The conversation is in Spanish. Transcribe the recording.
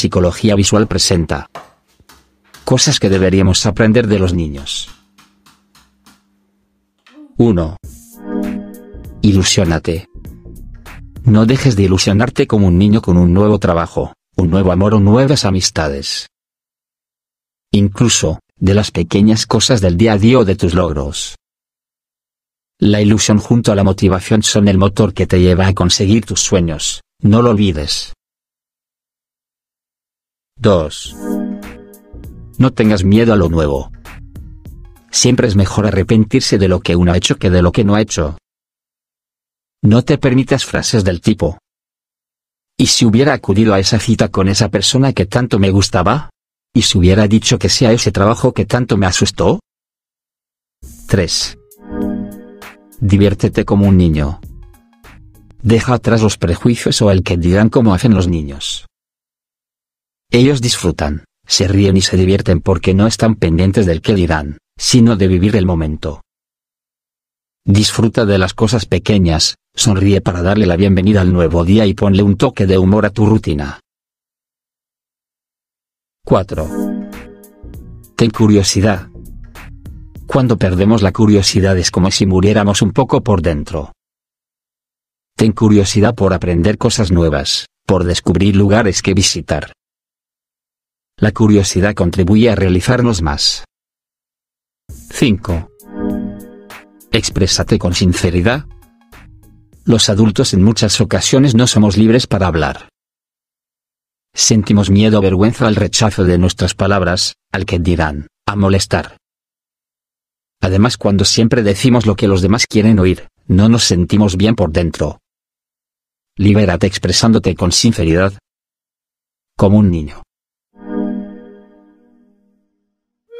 psicología visual presenta. Cosas que deberíamos aprender de los niños. 1. Ilusionate. No dejes de ilusionarte como un niño con un nuevo trabajo, un nuevo amor o nuevas amistades. Incluso, de las pequeñas cosas del día a día o de tus logros. La ilusión junto a la motivación son el motor que te lleva a conseguir tus sueños, no lo olvides. 2. No tengas miedo a lo nuevo. Siempre es mejor arrepentirse de lo que uno ha hecho que de lo que no ha hecho. No te permitas frases del tipo. ¿Y si hubiera acudido a esa cita con esa persona que tanto me gustaba? ¿Y si hubiera dicho que sea ese trabajo que tanto me asustó? 3. Diviértete como un niño. Deja atrás los prejuicios o el que dirán cómo hacen los niños. Ellos disfrutan, se ríen y se divierten porque no están pendientes del que dirán, sino de vivir el momento. Disfruta de las cosas pequeñas, sonríe para darle la bienvenida al nuevo día y ponle un toque de humor a tu rutina. 4. Ten curiosidad. Cuando perdemos la curiosidad es como si muriéramos un poco por dentro. Ten curiosidad por aprender cosas nuevas, por descubrir lugares que visitar, la curiosidad contribuye a realizarnos más. 5. Exprésate con sinceridad. Los adultos en muchas ocasiones no somos libres para hablar. Sentimos miedo o vergüenza al rechazo de nuestras palabras, al que dirán, a molestar. Además, cuando siempre decimos lo que los demás quieren oír, no nos sentimos bien por dentro. Libérate expresándote con sinceridad. Como un niño.